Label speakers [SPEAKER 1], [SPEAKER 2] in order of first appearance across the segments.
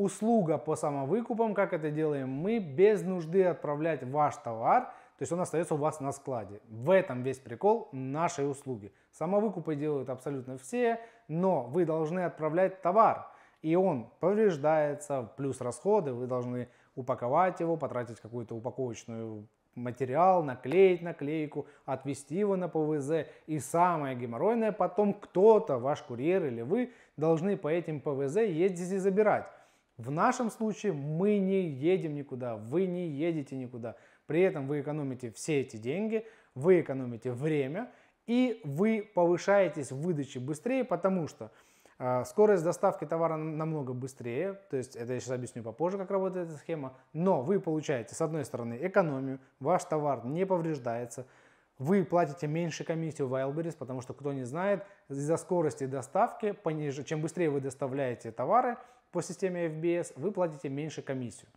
[SPEAKER 1] услуга по самовыкупам, как это делаем мы, без нужды отправлять ваш товар, то есть он остается у вас на складе. В этом весь прикол нашей услуги. Самовыкупы делают абсолютно все, но вы должны отправлять товар, и он повреждается, плюс расходы, вы должны упаковать его, потратить какую-то упаковочную материал, наклеить наклейку, отвести его на ПВЗ. И самое геморройное, потом кто-то, ваш курьер или вы, должны по этим ПВЗ ездить и забирать. В нашем случае мы не едем никуда, вы не едете никуда. При этом вы экономите все эти деньги, вы экономите время и вы повышаетесь в выдаче быстрее, потому что а, скорость доставки товара намного быстрее, то есть это я сейчас объясню попозже, как работает эта схема, но вы получаете, с одной стороны, экономию, ваш товар не повреждается, вы платите меньше комиссию в Wildberries, потому что, кто не знает, из-за скорости доставки, пониже, чем быстрее вы доставляете товары по системе FBS, вы платите меньше комиссию.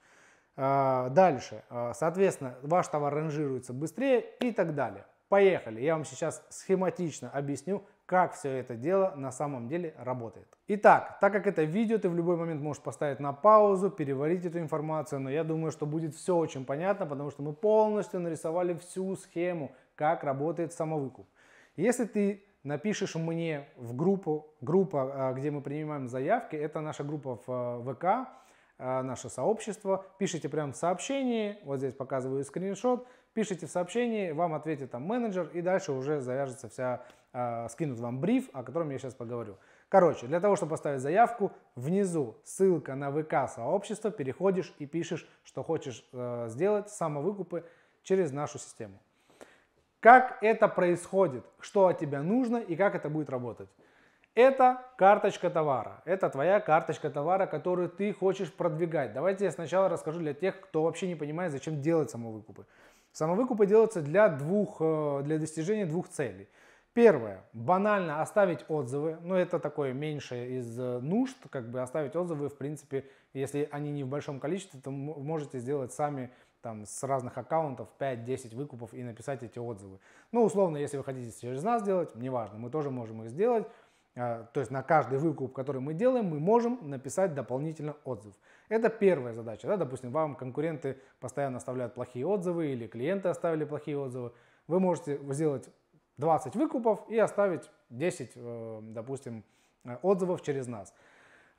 [SPEAKER 1] А, дальше, а, соответственно, ваш товар ранжируется быстрее и так далее. Поехали, я вам сейчас схематично объясню, как все это дело на самом деле работает. Итак, так как это видео, ты в любой момент можешь поставить на паузу, переварить эту информацию, но я думаю, что будет все очень понятно, потому что мы полностью нарисовали всю схему, как работает самовыкуп. Если ты напишешь мне в группу, группа, э, где мы принимаем заявки, это наша группа в э, ВК, э, наше сообщество, пишите прямо в сообщении, вот здесь показываю скриншот, пишите в сообщении, вам ответит там менеджер, и дальше уже завяжется вся, скинут вам бриф, о котором я сейчас поговорю. Короче, для того, чтобы поставить заявку, внизу ссылка на ВК сообщество, переходишь и пишешь, что хочешь сделать, самовыкупы через нашу систему. Как это происходит, что от тебя нужно и как это будет работать. Это карточка товара. Это твоя карточка товара, которую ты хочешь продвигать. Давайте я сначала расскажу для тех, кто вообще не понимает, зачем делать самовыкупы. Самовыкупы делаются для, двух, э, для достижения двух целей. Первое. Банально оставить отзывы. Но ну, это такое меньшее из э, нужд. Как бы оставить отзывы, в принципе, если они не в большом количестве, то можете сделать сами там с разных аккаунтов 5-10 выкупов и написать эти отзывы. Ну, условно, если вы хотите через нас делать, неважно, мы тоже можем их сделать. А, то есть на каждый выкуп, который мы делаем, мы можем написать дополнительно отзыв. Это первая задача. Да? Допустим, вам конкуренты постоянно оставляют плохие отзывы или клиенты оставили плохие отзывы. Вы можете сделать 20 выкупов и оставить 10, э, допустим, э, отзывов через нас.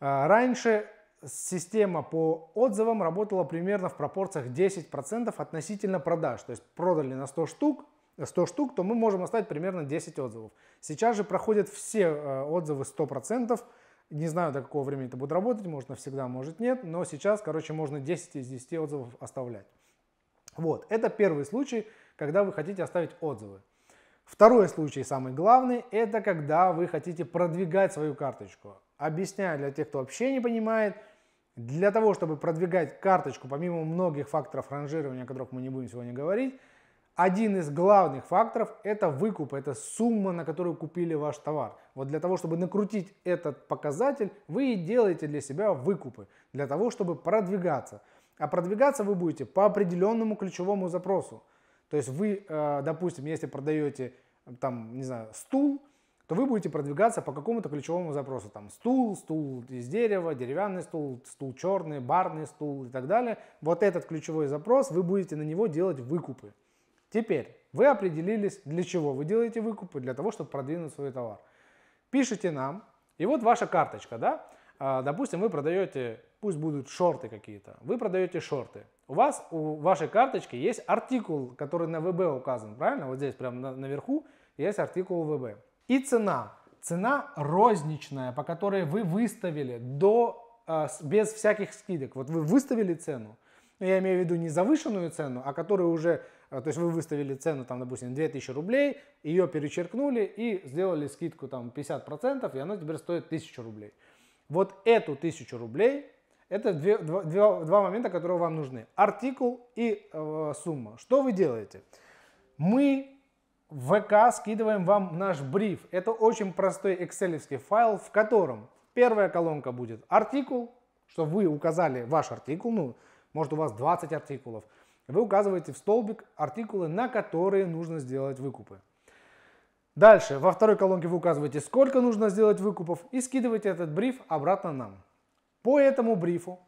[SPEAKER 1] А, раньше система по отзывам работала примерно в пропорциях 10% относительно продаж. То есть продали на 100 штук, 100 штук, то мы можем оставить примерно 10 отзывов. Сейчас же проходят все э, отзывы 100%. Не знаю, до какого времени это будет работать, может навсегда, может нет, но сейчас, короче, можно 10 из 10 отзывов оставлять. Вот, это первый случай, когда вы хотите оставить отзывы. Второй случай, самый главный, это когда вы хотите продвигать свою карточку. Объясняю для тех, кто вообще не понимает – для того, чтобы продвигать карточку, помимо многих факторов ранжирования, о которых мы не будем сегодня говорить, один из главных факторов – это выкуп, это сумма, на которую купили ваш товар. Вот для того, чтобы накрутить этот показатель, вы и делаете для себя выкупы, для того, чтобы продвигаться. А продвигаться вы будете по определенному ключевому запросу. То есть вы, э, допустим, если продаете там, не знаю, стул – то вы будете продвигаться по какому-то ключевому запросу. Там стул, стул из дерева, деревянный стул, стул черный, барный стул и так далее. Вот этот ключевой запрос, вы будете на него делать выкупы. Теперь вы определились, для чего вы делаете выкупы, для того, чтобы продвинуть свой товар. Пишите нам, и вот ваша карточка, да? А, допустим, вы продаете, пусть будут шорты какие-то, вы продаете шорты. У вас, у вашей карточки есть артикул, который на ВБ указан, правильно? Вот здесь прямо наверху есть артикул ВБ. И цена. Цена розничная, по которой вы выставили до, э, без всяких скидок. Вот вы выставили цену, ну, я имею в виду не завышенную цену, а которую уже, э, то есть вы выставили цену, там, допустим, 2000 рублей, ее перечеркнули и сделали скидку там 50%, и она теперь стоит 1000 рублей. Вот эту 1000 рублей это две, два, два, два момента, которые вам нужны. Артикул и э, сумма. Что вы делаете? Мы в ВК скидываем вам наш бриф. Это очень простой excel файл, в котором первая колонка будет артикул, что вы указали ваш артикул, ну, может у вас 20 артикулов. Вы указываете в столбик артикулы, на которые нужно сделать выкупы. Дальше, во второй колонке вы указываете, сколько нужно сделать выкупов и скидываете этот бриф обратно нам. По этому брифу,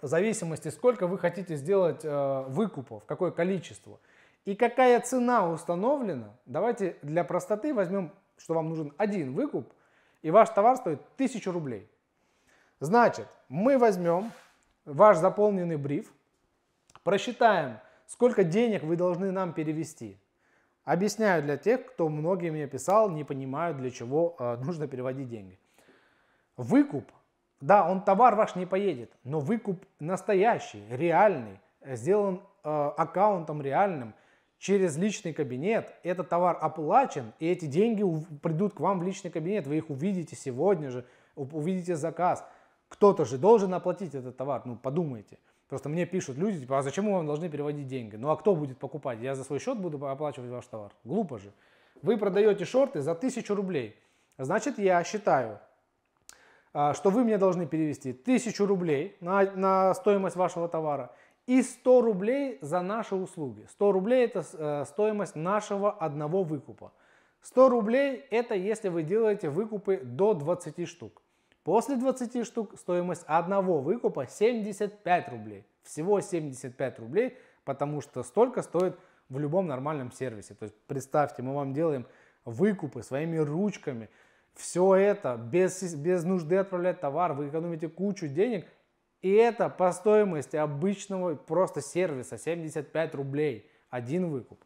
[SPEAKER 1] в зависимости, сколько вы хотите сделать э, выкупов, какое количество – и какая цена установлена? Давайте для простоты возьмем, что вам нужен один выкуп, и ваш товар стоит 1000 рублей. Значит, мы возьмем ваш заполненный бриф, просчитаем, сколько денег вы должны нам перевести. Объясняю для тех, кто многие мне писал, не понимают, для чего э, нужно переводить деньги. Выкуп. Да, он товар ваш не поедет, но выкуп настоящий, реальный, э, сделан э, аккаунтом реальным – через личный кабинет, этот товар оплачен, и эти деньги придут к вам в личный кабинет, вы их увидите сегодня же, увидите заказ. Кто-то же должен оплатить этот товар, ну подумайте. Просто мне пишут люди, типа, а зачем мы вам должны переводить деньги? Ну а кто будет покупать? Я за свой счет буду оплачивать ваш товар? Глупо же. Вы продаете шорты за 1000 рублей. Значит, я считаю, а, что вы мне должны перевести 1000 рублей на, на стоимость вашего товара – и 100 рублей за наши услуги. 100 рублей это э, стоимость нашего одного выкупа. 100 рублей это если вы делаете выкупы до 20 штук. После 20 штук стоимость одного выкупа 75 рублей. Всего 75 рублей, потому что столько стоит в любом нормальном сервисе. То есть представьте, мы вам делаем выкупы своими ручками. Все это без, без нужды отправлять товар, вы экономите кучу денег – и это по стоимости обычного просто сервиса 75 рублей один выкуп.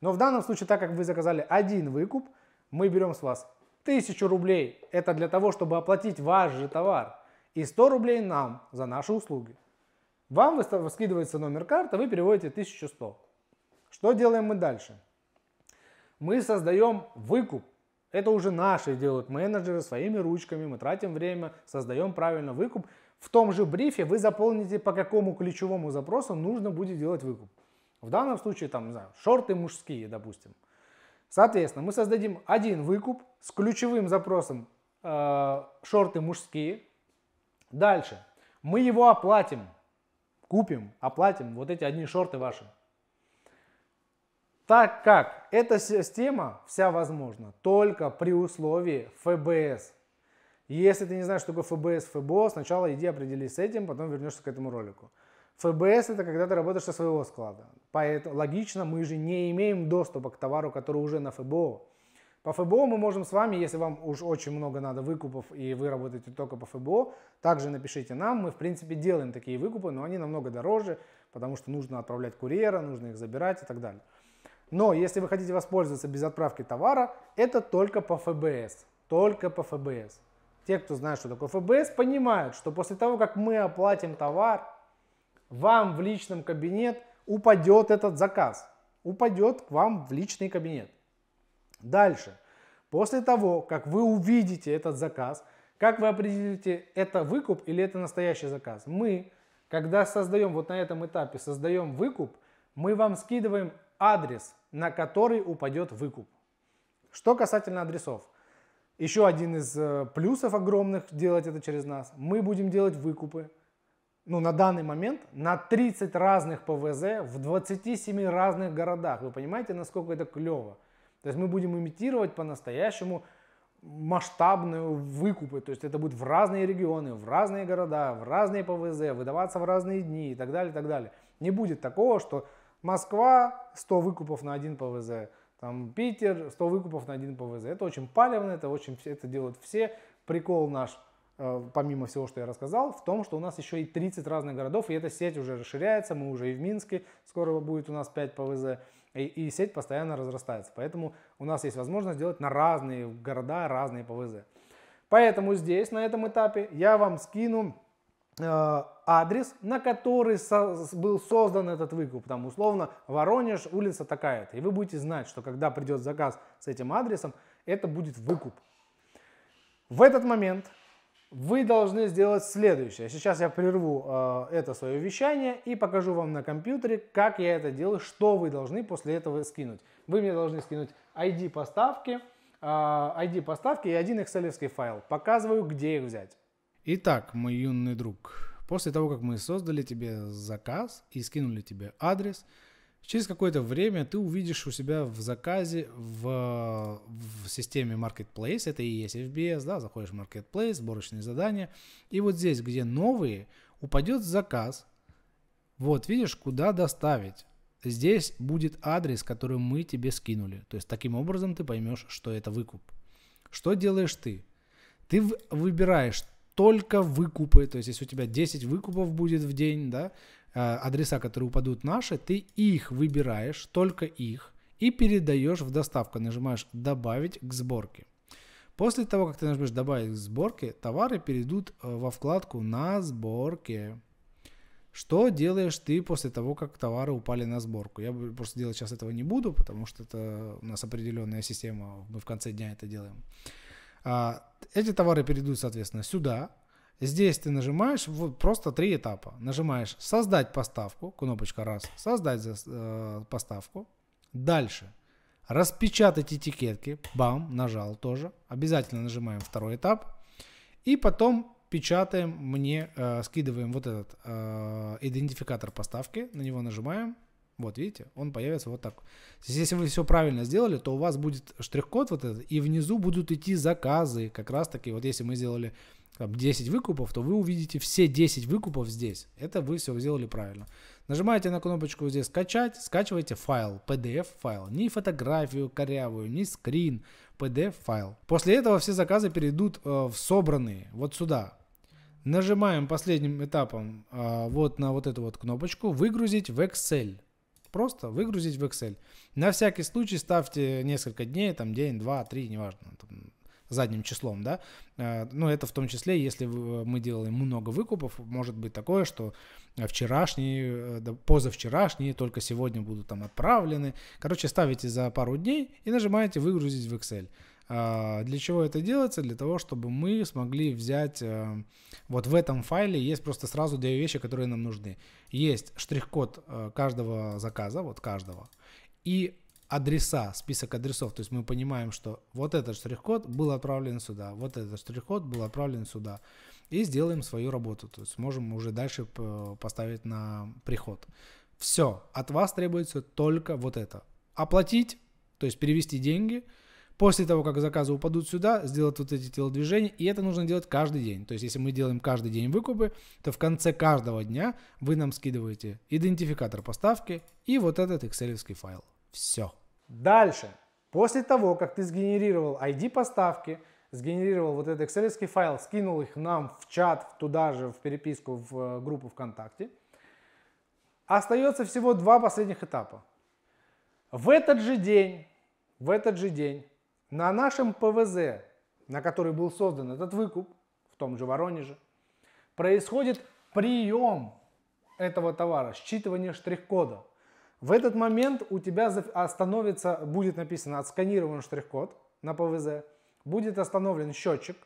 [SPEAKER 1] Но в данном случае, так как вы заказали один выкуп, мы берем с вас 1000 рублей. Это для того, чтобы оплатить ваш же товар. И 100 рублей нам за наши услуги. Вам скидывается номер карты, вы переводите 1100. Что делаем мы дальше? Мы создаем выкуп. Это уже наши делают менеджеры своими ручками. Мы тратим время, создаем правильно выкуп. В том же брифе вы заполните, по какому ключевому запросу нужно будет делать выкуп. В данном случае, там, не знаю, шорты мужские, допустим. Соответственно, мы создадим один выкуп с ключевым запросом э, шорты мужские. Дальше мы его оплатим, купим, оплатим вот эти одни шорты ваши. Так как эта система вся возможна только при условии ФБС – и если ты не знаешь, что такое ФБС, ФБО, сначала иди определись с этим, потом вернешься к этому ролику. ФБС это когда ты работаешь со своего склада. Поэтому логично, мы же не имеем доступа к товару, который уже на ФБО. По ФБО мы можем с вами, если вам уж очень много надо выкупов и вы работаете только по ФБО, также напишите нам. Мы, в принципе, делаем такие выкупы, но они намного дороже, потому что нужно отправлять курьера, нужно их забирать и так далее. Но если вы хотите воспользоваться без отправки товара, это только по ФБС. Только по ФБС те, кто знает, что такое ФБС, понимают, что после того, как мы оплатим товар, вам в личном кабинет упадет этот заказ. Упадет к вам в личный кабинет. Дальше. После того, как вы увидите этот заказ, как вы определите, это выкуп или это настоящий заказ? Мы, когда создаем, вот на этом этапе создаем выкуп, мы вам скидываем адрес, на который упадет выкуп. Что касательно адресов. Еще один из э, плюсов огромных делать это через нас. Мы будем делать выкупы. Ну, на данный момент на 30 разных ПВЗ в 27 разных городах. Вы понимаете, насколько это клево? То есть мы будем имитировать по-настоящему масштабные выкупы. То есть это будет в разные регионы, в разные города, в разные ПВЗ, выдаваться в разные дни и так далее, и так далее. Не будет такого, что Москва 100 выкупов на один ПВЗ, там Питер, 100 выкупов на один ПВЗ. Это очень палевно, это очень это делают все. Прикол наш, э, помимо всего, что я рассказал, в том, что у нас еще и 30 разных городов, и эта сеть уже расширяется, мы уже и в Минске, скоро будет у нас 5 ПВЗ, и, и сеть постоянно разрастается. Поэтому у нас есть возможность делать на разные города разные ПВЗ. Поэтому здесь, на этом этапе, я вам скину Э, адрес, на который со был создан этот выкуп. Там условно Воронеж, улица такая-то. И вы будете знать, что когда придет заказ с этим адресом, это будет выкуп. В этот момент вы должны сделать следующее. Сейчас я прерву э, это свое вещание и покажу вам на компьютере, как я это делаю, что вы должны после этого скинуть. Вы мне должны скинуть ID поставки, э, ID поставки и один excel файл. Показываю, где их взять. Итак, мой юный друг, после того, как мы создали тебе заказ и скинули тебе адрес, через какое-то время ты увидишь у себя в заказе в, в системе Marketplace, это и есть FBS, да, заходишь в Marketplace, сборочные задания, и вот здесь, где новые, упадет заказ, вот, видишь, куда доставить. Здесь будет адрес, который мы тебе скинули. То есть таким образом ты поймешь, что это выкуп. Что делаешь ты? Ты выбираешь только выкупы, то есть если у тебя 10 выкупов будет в день, да, а, адреса, которые упадут наши, ты их выбираешь, только их, и передаешь в доставку, нажимаешь «Добавить к сборке». После того, как ты нажмешь «Добавить к сборке», товары перейдут э, во вкладку «На сборке». Что делаешь ты после того, как товары упали на сборку? Я просто делать сейчас этого не буду, потому что это у нас определенная система, мы в конце дня это делаем. А, эти товары перейдут, соответственно, сюда. Здесь ты нажимаешь вот просто три этапа. Нажимаешь «Создать поставку», кнопочка раз, «Создать э, поставку». Дальше распечатать этикетки, бам, нажал тоже. Обязательно нажимаем второй этап. И потом печатаем мне, э, скидываем вот этот э, идентификатор поставки, на него нажимаем – вот, видите, он появится вот так. Если вы все правильно сделали, то у вас будет штрих-код вот этот, и внизу будут идти заказы. Как раз таки, вот если мы сделали там, 10 выкупов, то вы увидите все 10 выкупов здесь. Это вы все сделали правильно. Нажимаете на кнопочку здесь «Скачать», скачиваете файл, PDF-файл. Не фотографию корявую, не скрин, PDF-файл. После этого все заказы перейдут э, в собранные, вот сюда. Нажимаем последним этапом э, вот на вот эту вот кнопочку «Выгрузить в Excel». Просто выгрузить в Excel. На всякий случай ставьте несколько дней, там день, два, три, неважно, там, задним числом, да. Э, ну это в том числе, если мы делаем много выкупов, может быть такое, что вчерашние, э, позавчерашние только сегодня будут там отправлены. Короче, ставите за пару дней и нажимаете «Выгрузить в Excel». А, для чего это делается? Для того, чтобы мы смогли взять... Эм, вот в этом файле есть просто сразу две вещи, которые нам нужны. Есть штрих-код э, каждого заказа, вот каждого, и адреса, список адресов. То есть мы понимаем, что вот этот штрих-код был отправлен сюда, вот этот штрих-код был отправлен сюда. И сделаем свою работу. То есть можем уже дальше э, поставить на приход. Все, от вас требуется только вот это. Оплатить, то есть перевести деньги – после того, как заказы упадут сюда, сделать вот эти телодвижения, и это нужно делать каждый день. То есть, если мы делаем каждый день выкупы, то в конце каждого дня вы нам скидываете идентификатор поставки и вот этот excel файл. Все. Дальше. После того, как ты сгенерировал ID поставки, сгенерировал вот этот excel файл, скинул их нам в чат, туда же, в переписку, в э, группу ВКонтакте, остается всего два последних этапа. В этот же день, в этот же день на нашем ПВЗ, на который был создан этот выкуп, в том же Воронеже, происходит прием этого товара, считывание штрих-кода. В этот момент у тебя остановится, будет написано отсканирован штрих-код на ПВЗ, будет остановлен счетчик,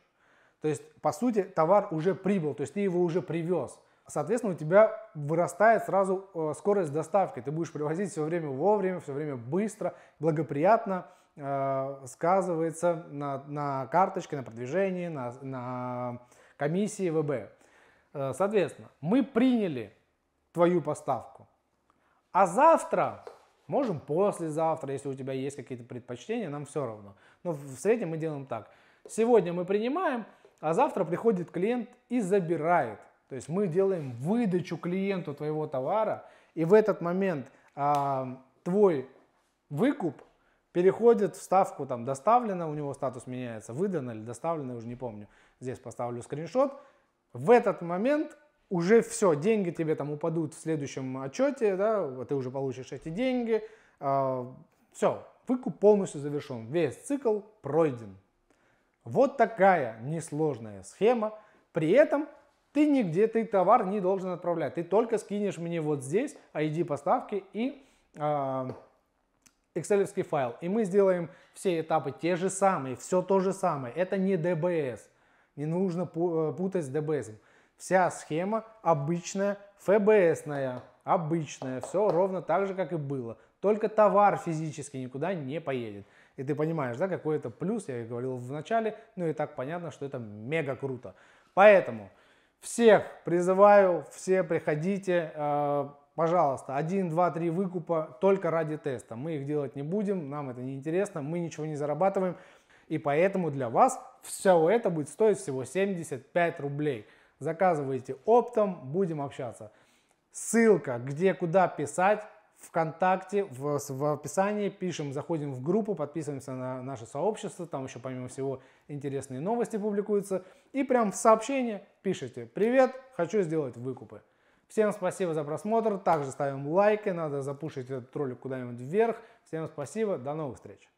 [SPEAKER 1] то есть, по сути, товар уже прибыл, то есть ты его уже привез. Соответственно, у тебя вырастает сразу э, скорость доставки. Ты будешь привозить все время вовремя, все время быстро, благоприятно, Э, сказывается на, на карточке, на продвижении, на, на комиссии ВБ. Э, соответственно, мы приняли твою поставку, а завтра, можем послезавтра, если у тебя есть какие-то предпочтения, нам все равно. Но в среднем мы делаем так. Сегодня мы принимаем, а завтра приходит клиент и забирает. То есть мы делаем выдачу клиенту твоего товара, и в этот момент а, твой выкуп переходит в ставку там доставлено, у него статус меняется, выдано или доставлено, я уже не помню. Здесь поставлю скриншот. В этот момент уже все, деньги тебе там упадут в следующем отчете, да, ты уже получишь эти деньги. Э, а, все, выкуп полностью завершен, весь цикл пройден. Вот такая несложная схема. При этом ты нигде ты товар не должен отправлять. Ты только скинешь мне вот здесь ID поставки и э, excel файл, и мы сделаем все этапы те же самые, все то же самое. Это не DBS, не нужно э, путать с DBS. Вся схема обычная, фбсная обычная, все ровно так же, как и было. Только товар физически никуда не поедет. И ты понимаешь, да, какой это плюс, я говорил в начале, ну и так понятно, что это мега круто. Поэтому всех призываю, все приходите, э, Пожалуйста, 1, 2, 3 выкупа только ради теста. Мы их делать не будем, нам это не интересно, мы ничего не зарабатываем. И поэтому для вас все это будет стоить всего 75 рублей. Заказывайте оптом, будем общаться. Ссылка, где куда писать, ВКонтакте, в, в описании пишем, заходим в группу, подписываемся на наше сообщество, там еще помимо всего интересные новости публикуются. И прям в сообщение пишите «Привет, хочу сделать выкупы». Всем спасибо за просмотр. Также ставим лайки. Надо запушить этот ролик куда-нибудь вверх. Всем спасибо. До новых встреч.